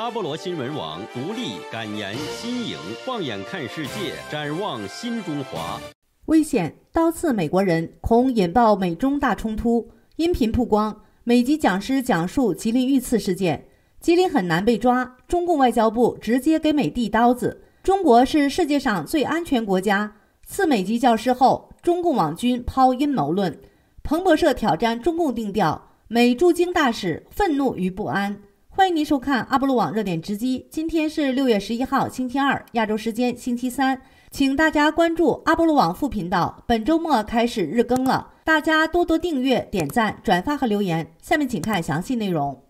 阿波罗新闻网独立敢言，新颖，放眼看世界，展望新中华。危险刀刺美国人，恐引爆美中大冲突。音频曝光，美籍讲师讲述吉林遇刺事件，吉林很难被抓。中共外交部直接给美递刀子。中国是世界上最安全国家。刺美籍教师后，中共网军抛阴谋论。彭博社挑战中共定调，美驻京大使愤怒与不安。欢迎您收看阿波罗网热点直击。今天是六月十一号，星期二，亚洲时间星期三，请大家关注阿波罗网副频道。本周末开始日更了，大家多多订阅、点赞、转发和留言。下面请看详细内容。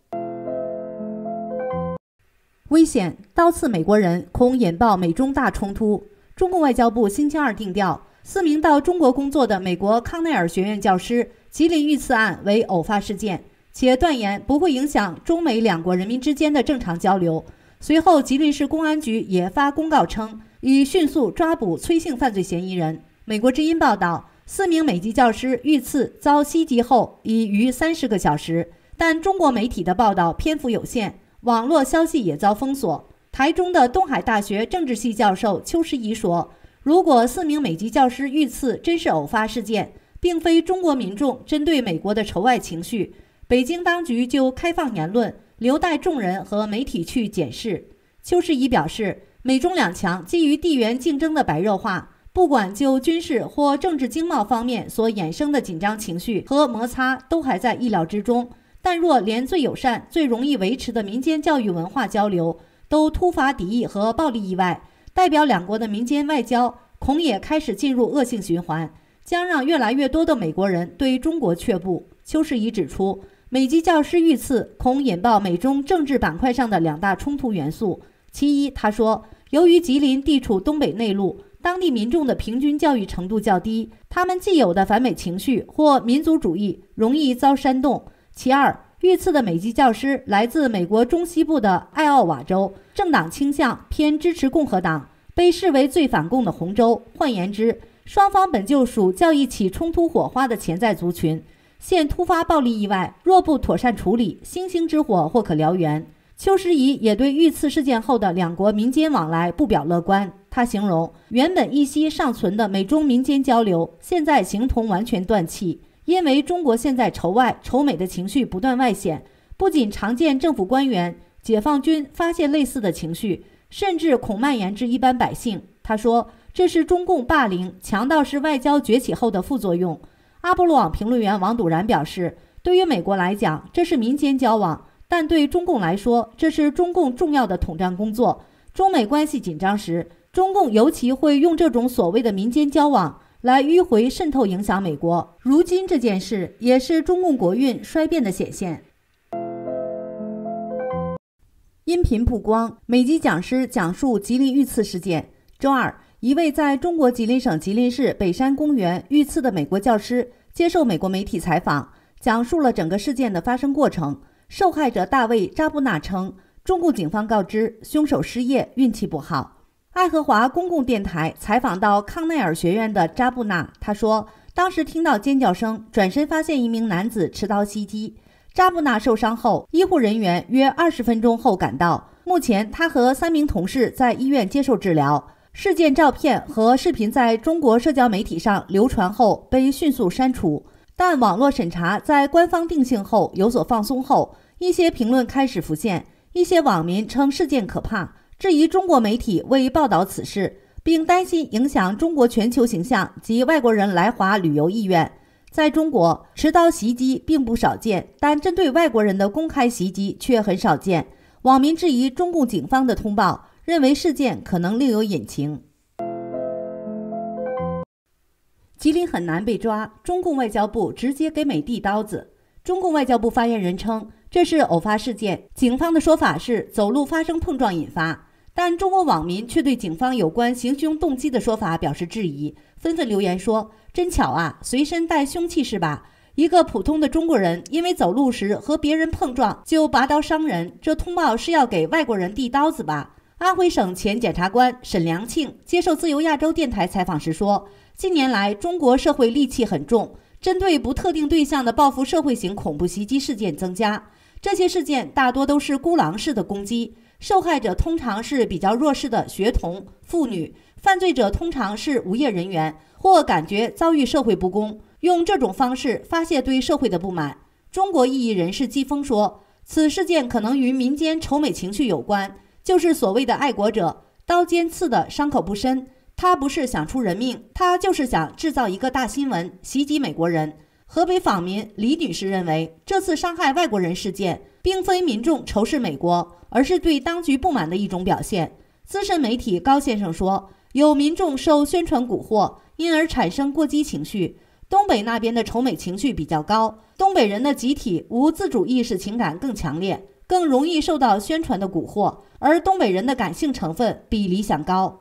危险刀刺美国人，恐引爆美中大冲突。中共外交部星期二定调：四名到中国工作的美国康奈尔学院教师吉林遇刺案为偶发事件。且断言不会影响中美两国人民之间的正常交流。随后，吉林市公安局也发公告称，已迅速抓捕崔姓犯罪嫌疑人。美国之音报道，四名美籍教师遇刺遭袭击后已逾三十个小时，但中国媒体的报道篇幅有限，网络消息也遭封锁。台中的东海大学政治系教授邱时怡说：“如果四名美籍教师遇刺真是偶发事件，并非中国民众针对美国的仇外情绪。”北京当局就开放言论，留待众人和媒体去检视。邱世仪表示，美中两强基于地缘竞争的白热化，不管就军事或政治、经贸方面所衍生的紧张情绪和摩擦，都还在意料之中。但若连最友善、最容易维持的民间教育文化交流都突发敌意和暴力意外，代表两国的民间外交恐也开始进入恶性循环，将让越来越多的美国人对中国却步。邱世仪指出。美籍教师遇刺恐引爆美中政治板块上的两大冲突元素。其一，他说，由于吉林地处东北内陆，当地民众的平均教育程度较低，他们既有的反美情绪或民族主义容易遭煽动。其二，遇刺的美籍教师来自美国中西部的爱奥瓦州，政党倾向偏支持共和党，被视为最反共的红州。换言之，双方本就属较易起冲突火花的潜在族群。现突发暴力意外，若不妥善处理，星星之火或可燎原。邱时仪也对遇刺事件后的两国民间往来不表乐观。他形容原本一息尚存的美中民间交流，现在形同完全断气。因为中国现在仇外仇美的情绪不断外显，不仅常见政府官员、解放军发现类似的情绪，甚至恐蔓延至一般百姓。他说：“这是中共霸凌、强盗式外交崛起后的副作用。”阿波罗网评论员王笃然表示：“对于美国来讲，这是民间交往；但对中共来说，这是中共重要的统战工作。中美关系紧张时，中共尤其会用这种所谓的民间交往来迂回渗透影响美国。如今这件事，也是中共国运衰变的显现。”音频曝光，美籍讲师讲述吉林遇刺事件。周二。一位在中国吉林省吉林市北山公园遇刺的美国教师接受美国媒体采访，讲述了整个事件的发生过程。受害者大卫·扎布纳称，中共警方告知凶手失业、运气不好。爱荷华公共电台采访到康奈尔学院的扎布纳，他说：“当时听到尖叫声，转身发现一名男子持刀袭击。扎布纳受伤后，医护人员约二十分钟后赶到。目前，他和三名同事在医院接受治疗。”事件照片和视频在中国社交媒体上流传后被迅速删除，但网络审查在官方定性后有所放松后，一些评论开始浮现。一些网民称事件可怕，质疑中国媒体未报道此事，并担心影响中国全球形象及外国人来华旅游意愿。在中国，持刀袭击并不少见，但针对外国人的公开袭击却很少见。网民质疑中共警方的通报。认为事件可能另有隐情。吉林很难被抓，中共外交部直接给美递刀子。中共外交部发言人称这是偶发事件，警方的说法是走路发生碰撞引发，但中国网民却对警方有关行凶动机的说法表示质疑，纷纷留言说：“真巧啊，随身带凶器是吧？一个普通的中国人因为走路时和别人碰撞就拔刀伤人，这通报是要给外国人递刀子吧？”安徽省前检察官沈良庆接受自由亚洲电台采访时说：“近年来，中国社会戾气很重，针对不特定对象的报复社会型恐怖袭击事件增加。这些事件大多都是孤狼式的攻击，受害者通常是比较弱势的学童、妇女，犯罪者通常是无业人员或感觉遭遇社会不公，用这种方式发泄对社会的不满。”中国异议人士季风说：“此事件可能与民间仇美情绪有关。”就是所谓的爱国者，刀尖刺的伤口不深，他不是想出人命，他就是想制造一个大新闻，袭击美国人。河北访民李女士认为，这次伤害外国人事件并非民众仇视美国，而是对当局不满的一种表现。资深媒体高先生说，有民众受宣传蛊惑，因而产生过激情绪。东北那边的仇美情绪比较高，东北人的集体无自主意识情感更强烈。更容易受到宣传的蛊惑，而东北人的感性成分比理想高。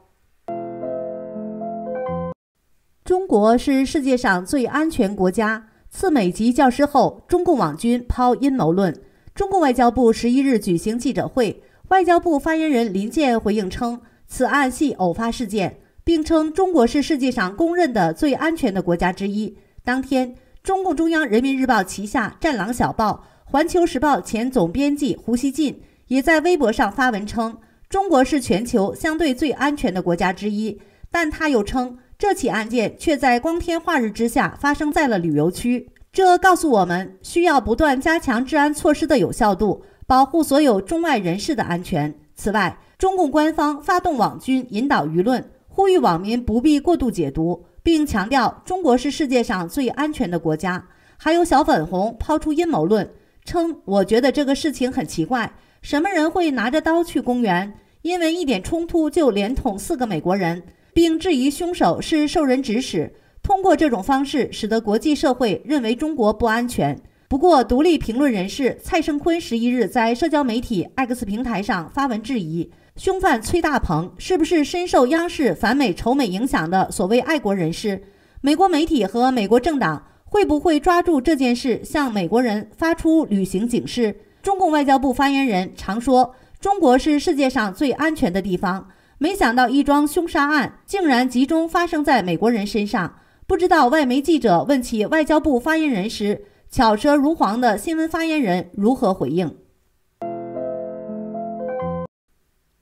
中国是世界上最安全国家，次美籍教师后，中共网军抛阴谋论。中共外交部十一日举行记者会，外交部发言人林健回应称，此案系偶发事件，并称中国是世界上公认的最安全的国家之一。当天，中共中央《人民日报》旗下《战狼》小报。环球时报前总编辑胡锡进也在微博上发文称，中国是全球相对最安全的国家之一，但他又称这起案件却在光天化日之下发生在了旅游区，这告诉我们需要不断加强治安措施的有效度，保护所有中外人士的安全。此外，中共官方发动网军引导舆论，呼吁网民不必过度解读，并强调中国是世界上最安全的国家。还有小粉红抛出阴谋论。称，我觉得这个事情很奇怪，什么人会拿着刀去公园？因为一点冲突就连捅四个美国人，并质疑凶手是受人指使，通过这种方式使得国际社会认为中国不安全。不过，独立评论人士蔡胜坤十一日在社交媒体 X 平台上发文质疑，凶犯崔大鹏是不是深受央视反美仇美影响的所谓爱国人士？美国媒体和美国政党。会不会抓住这件事向美国人发出旅行警示？中共外交部发言人常说中国是世界上最安全的地方，没想到一桩凶杀案竟然集中发生在美国人身上。不知道外媒记者问起外交部发言人时，巧舌如簧的新闻发言人如何回应？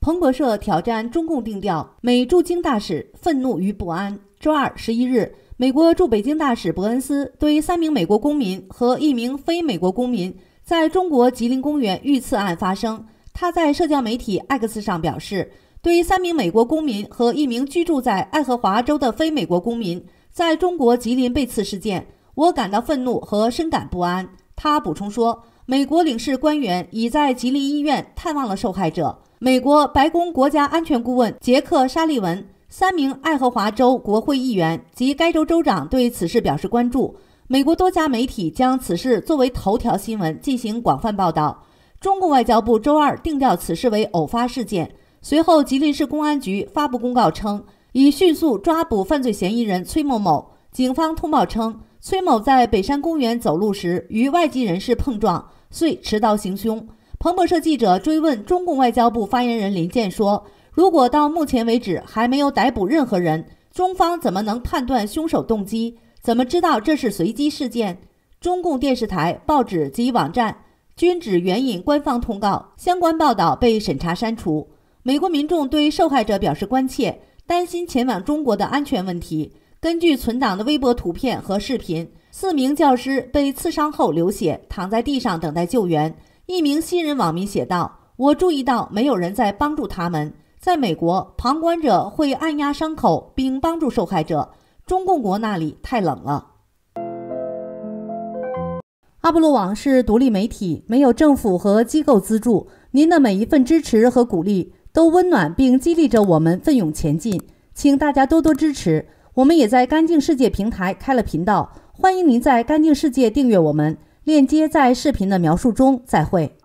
彭博社挑战中共定调，美驻京大使愤怒与不安。周二十一日。美国驻北京大使伯恩斯对三名美国公民和一名非美国公民在中国吉林公园遇刺案发生，他在社交媒体 X 上表示：“对三名美国公民和一名居住在爱荷华州的非美国公民在中国吉林被刺事件，我感到愤怒和深感不安。”他补充说：“美国领事官员已在吉林医院探望了受害者。”美国白宫国家安全顾问杰克·沙利文。三名爱荷华州国会议员及该州州长对此事表示关注。美国多家媒体将此事作为头条新闻进行广泛报道。中共外交部周二定调此事为偶发事件。随后，吉林市公安局发布公告称，已迅速抓捕犯罪嫌疑人崔某某。警方通报称，崔某在北山公园走路时与外籍人士碰撞，遂持刀行凶。彭博社记者追问中共外交部发言人林健说。如果到目前为止还没有逮捕任何人，中方怎么能判断凶手动机？怎么知道这是随机事件？中共电视台、报纸及网站均只援引官方通告，相关报道被审查删除。美国民众对受害者表示关切，担心前往中国的安全问题。根据存档的微博图片和视频，四名教师被刺伤后流血，躺在地上等待救援。一名新人网民写道：“我注意到没有人在帮助他们。”在美国，旁观者会按压伤口并帮助受害者。中共国那里太冷了。阿波洛网是独立媒体，没有政府和机构资助。您的每一份支持和鼓励都温暖并激励着我们奋勇前进。请大家多多支持。我们也在干净世界平台开了频道，欢迎您在干净世界订阅我们。链接在视频的描述中。再会。